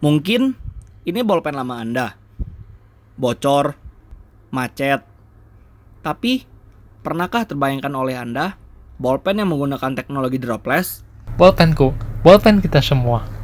Mungkin ini bolpen lama Anda. Bocor, macet. Tapi, pernahkah terbayangkan oleh Anda bolpen yang menggunakan teknologi dropless? Bolpenku, bolpen kita semua.